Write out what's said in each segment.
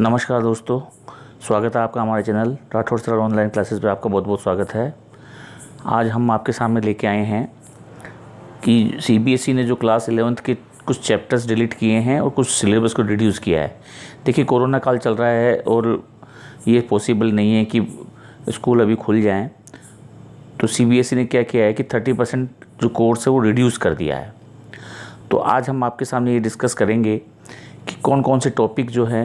नमस्कार दोस्तों स्वागत है आपका हमारे channel Rathore sir online classes पर आपका बहुत बहुत स्वागत है आज हम आपके सामने लेके आए हैं कि सीबीएसई e ने जो क्लास एलेवंथ के कुछ चैप्टर्स डिलीट किए हैं और कुछ सिलेबस को रिड्यूस किया है देखिए कोरोना काल चल रहा है और ये पॉसिबल नहीं है कि स्कूल अभी खुल जाएँ तो सी e ने क्या किया है कि थर्टी परसेंट जो कोर्स है वो रिड्यूस कर दिया है तो आज हम आपके सामने ये डिस्कस करेंगे कि कौन कौन से टॉपिक जो हैं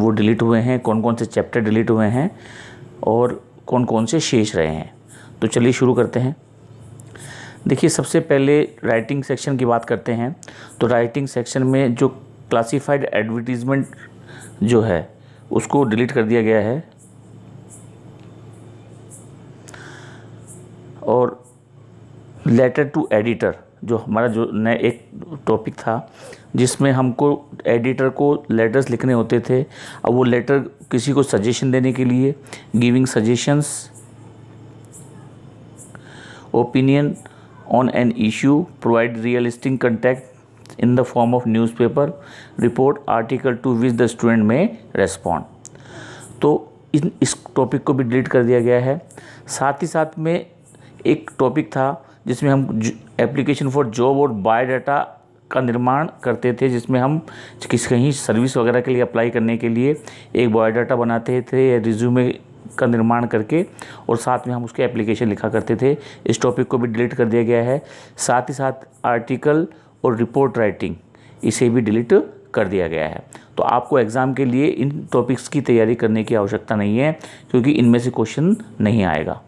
वो डिलीट हुए हैं कौन कौन से चैप्टर डिलीट हुए हैं और कौन कौन से शेष रहे हैं तो चलिए शुरू करते हैं देखिए सबसे पहले राइटिंग सेक्शन की बात करते हैं तो राइटिंग सेक्शन में जो क्लासिफाइड एडवर्टीज़मेंट जो है उसको डिलीट कर दिया गया है और लेटर टू एडिटर जो हमारा जो नया एक टॉपिक था जिसमें हमको एडिटर को लेटर्स लिखने होते थे अब वो लेटर किसी को सजेशन देने के लिए giving suggestions opinion on an issue provide realistic context in the form of newspaper report article to which the student में रेस्पॉन्ड तो इन इस टॉपिक को भी डिलीट कर दिया गया है साथ ही साथ में एक टॉपिक था जिसमें हम एप्लीकेशन फॉर जॉब और बायोडाटा का निर्माण करते थे जिसमें हम किसी कहीं सर्विस वगैरह के लिए अप्लाई करने के लिए एक डाटा बनाते थे या रिज्यूमे का निर्माण करके और साथ में हम उसके एप्लीकेशन लिखा करते थे इस टॉपिक को भी डिलीट कर दिया गया है साथ ही साथ आर्टिकल और रिपोर्ट राइटिंग इसे भी डिलीट कर दिया गया है तो आपको एग्ज़ाम के लिए इन टॉपिक्स की तैयारी करने की आवश्यकता नहीं है क्योंकि इनमें से क्वेश्चन नहीं आएगा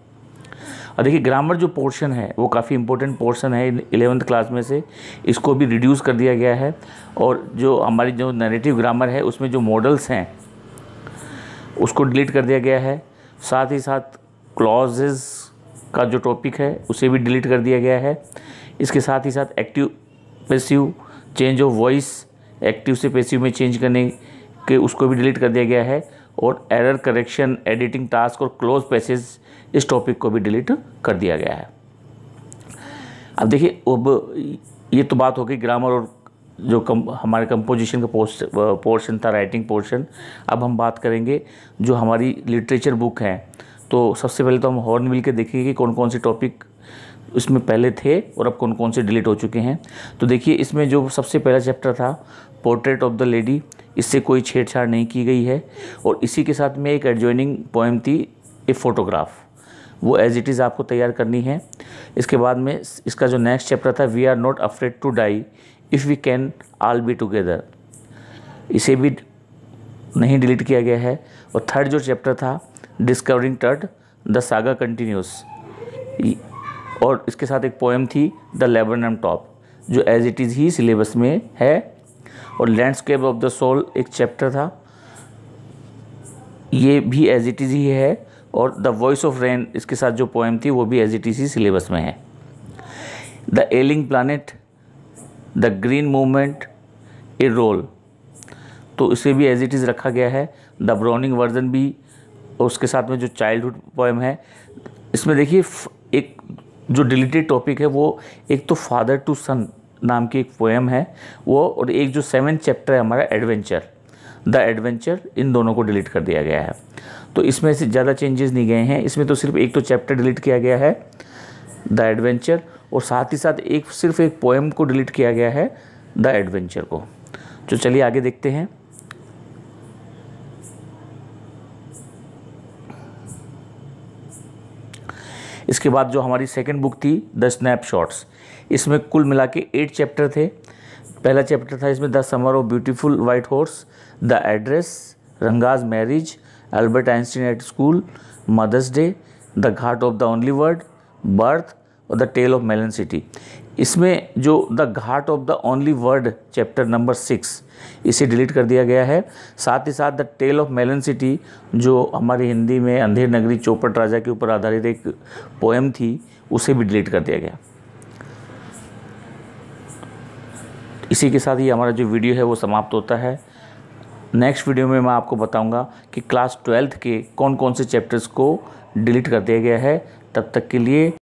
और देखिए ग्रामर जो पोर्शन है वो काफ़ी इंपॉर्टेंट पोर्शन है इलेवंथ क्लास में से इसको भी रिड्यूस कर दिया गया है और जो हमारी जो नरेटिव ग्रामर है उसमें जो मॉडल्स हैं उसको डिलीट कर दिया गया है साथ ही साथ क्लॉजेज़ का जो टॉपिक है उसे भी डिलीट कर दिया गया है इसके साथ ही साथ active passive change of voice active से पेसिव में चेंज करने के उसको भी डिलीट कर दिया गया है और एरर करेक्शन एडिटिंग टास्क और क्लोज पैसेज इस टॉपिक को भी डिलीट कर दिया गया है अब देखिए अब ये तो बात हो गई ग्रामर और जो कम हमारे कंपोजिशन का पोर्शन था राइटिंग पोर्शन अब हम बात करेंगे जो हमारी लिटरेचर बुक हैं तो सबसे पहले तो हम मिल के देखेंगे कि कौन कौन से टॉपिक उसमें पहले थे और अब कौन कौन से डिलीट हो चुके हैं तो देखिए इसमें जो सबसे पहला चैप्टर था पोर्ट्रेट ऑफ द लेडी इससे कोई छेड़छाड़ नहीं की गई है और इसी के साथ में एक एडजॉइनिंग पोएम थी ए फोटोग्राफ वो एज इट इज़ आपको तैयार करनी है इसके बाद में इसका जो नेक्स्ट चैप्टर था we are not afraid to die if we can all be together इसे भी नहीं डिलीट किया गया है और थर्ड जो चैप्टर था डिस्कवरिंग टर्ड द सागा कंटिन्यूस और इसके साथ एक पोएम थी द लेबरनम टॉप जो एज इट इज़ ही सिलेबस में है और लैंडस्केप ऑफ द सोल एक चैप्टर था ये भी एज इट इज़ ही है और द वॉइस ऑफ रेन इसके साथ जो पोएम थी वो भी एज इट इज़ ही सिलेबस में है the ailing planet the green movement a role तो इसे भी एज इट इज़ रखा गया है द ब्राउनिंग वर्जन भी उसके साथ में जो चाइल्डहुड पोएम है इसमें देखिए एक जो डिलीटेड टॉपिक है वो एक तो फादर टू सन नाम की एक पोएम है वो और एक जो सेवन चैप्टर है हमारा एडवेंचर द एडवेंचर इन दोनों को डिलीट कर दिया गया है तो इसमें से ज़्यादा चेंजेस नहीं गए हैं इसमें तो सिर्फ एक तो चैप्टर डिलीट किया गया है द एडवेंचर और साथ ही साथ एक सिर्फ एक पोएम को डिलीट किया गया है द एडवेंचर को तो चलिए आगे देखते हैं इसके बाद जो हमारी सेकेंड बुक थी द स्नैप शॉट्स इसमें कुल मिला के एट चैप्टर थे पहला चैप्टर था इसमें the summer of beautiful white horse the address Ranga's marriage Albert Einstein at school mother's day the ghat of the only world birth the tale of melon city इसमें जो the ghat of the only word chapter number six इसे delete कर दिया गया है साथ ही साथ the tale of melon city जो हमारी हिंदी में अंधेर नगरी चौपट राजा के ऊपर आधारित एक पोएम थी उसे भी डिलीट कर दिया गया इसी के साथ ही हमारा जो वीडियो है वो समाप्त होता है नेक्स्ट वीडियो में मैं आपको बताऊंगा कि क्लास ट्वेल्थ के कौन कौन से चैप्टर्स को डिलीट कर दिया गया है तब तक के लिए